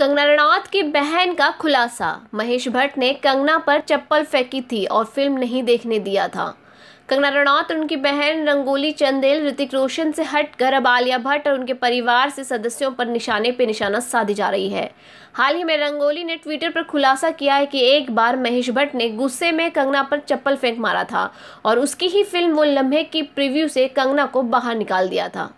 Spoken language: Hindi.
कंगना रनौत की बहन का खुलासा महेश भट्ट ने कंगना पर चप्पल फेंकी थी और फिल्म नहीं देखने दिया था कंगना रनौत और उनकी बहन रंगोली चंदेल ऋतिक रोशन से हटकर अब आलिया भट्ट और उनके परिवार से सदस्यों पर निशाने पर निशाना साधी जा रही है हाल ही में रंगोली ने ट्विटर पर खुलासा किया है कि एक बार महेश भट्ट ने गुस्से में कंगना पर चप्पल फेंक मारा था और उसकी ही फिल्म वो लम्हे की प्रीव्यू से कंगना को बाहर निकाल दिया था